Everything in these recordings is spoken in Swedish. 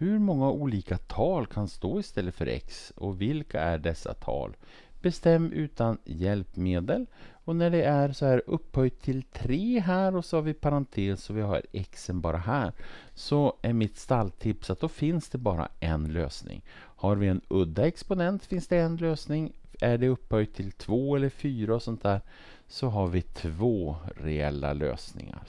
Hur många olika tal kan stå istället för x och vilka är dessa tal? Bestäm utan hjälpmedel och när det är så här upphöjt till 3 här och så har vi parentes och vi har xen bara här. Så är mitt stalltips att då finns det bara en lösning. Har vi en udda exponent finns det en lösning. Är det upphöjt till 2 eller 4 och sånt där så har vi två reella lösningar.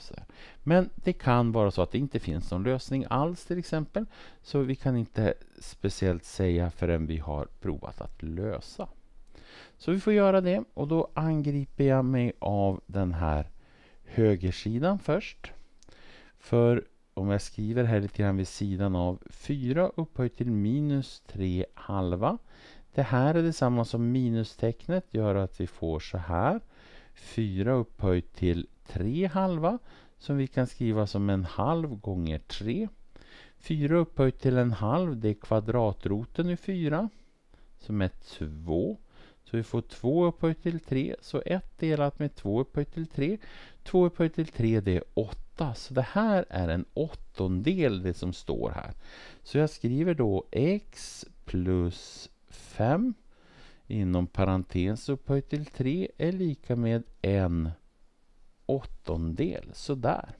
Men det kan vara så att det inte finns någon lösning alls till exempel. Så vi kan inte speciellt säga förrän vi har provat att lösa. Så vi får göra det och då angriper jag mig av den här högersidan först. För om jag skriver här lite grann vid sidan av 4 upphöjt till minus 3 halva. Det här är detsamma som minustecknet gör att vi får så här. 4 upphöjt till 3 halva som vi kan skriva som en halv gånger 3. 4 upphöjt till en halv det är kvadratroten ur 4 som är 2. Så vi får 2 upphöjt till 3, så 1 delat med 2 upphöjt till 3. 2 upphöjt till 3 det är 8, så det här är en åttondel det som står här. Så jag skriver då x plus 5 inom parentes upphöjt till 3 är lika med en åttondel, sådär.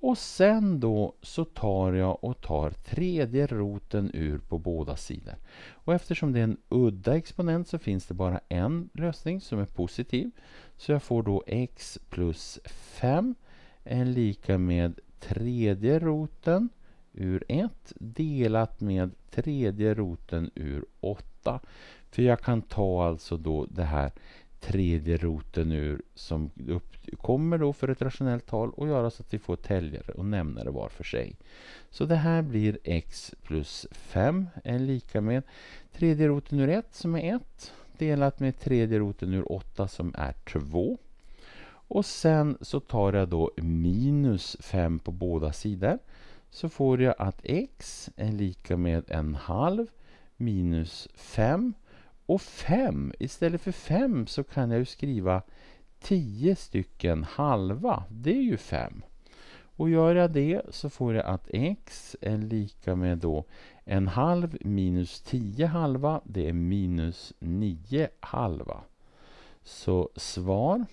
Och sen då så tar jag och tar tredje roten ur på båda sidor. Och eftersom det är en udda exponent så finns det bara en lösning som är positiv. Så jag får då x plus 5 är eh, lika med tredje roten ur 1 delat med tredje roten ur 8. För jag kan ta alltså då det här tredje roten ur som kommer då för ett rationellt tal och göra så att vi får täljare och nämnare var för sig. Så det här blir x plus 5 är lika med tredje roten ur 1 som är 1 delat med tredje roten ur 8 som är 2. Och sen så tar jag då minus 5 på båda sidor så får jag att x är lika med en halv minus 5 och fem, Istället för fem så kan jag ju skriva tio stycken halva. Det är ju fem. Och gör jag det så får jag att x är lika med då en halv minus tio halva. Det är minus nio halva. Så svar.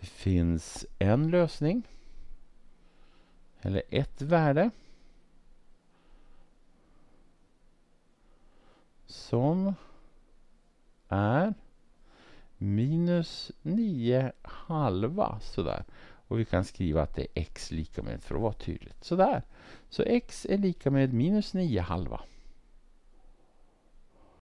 Det finns en lösning. Eller ett värde. som är minus 9 halva. Sådär. Och vi kan skriva att det är x lika med, för att vara tydligt. Sådär. Så x är lika med minus 9 halva.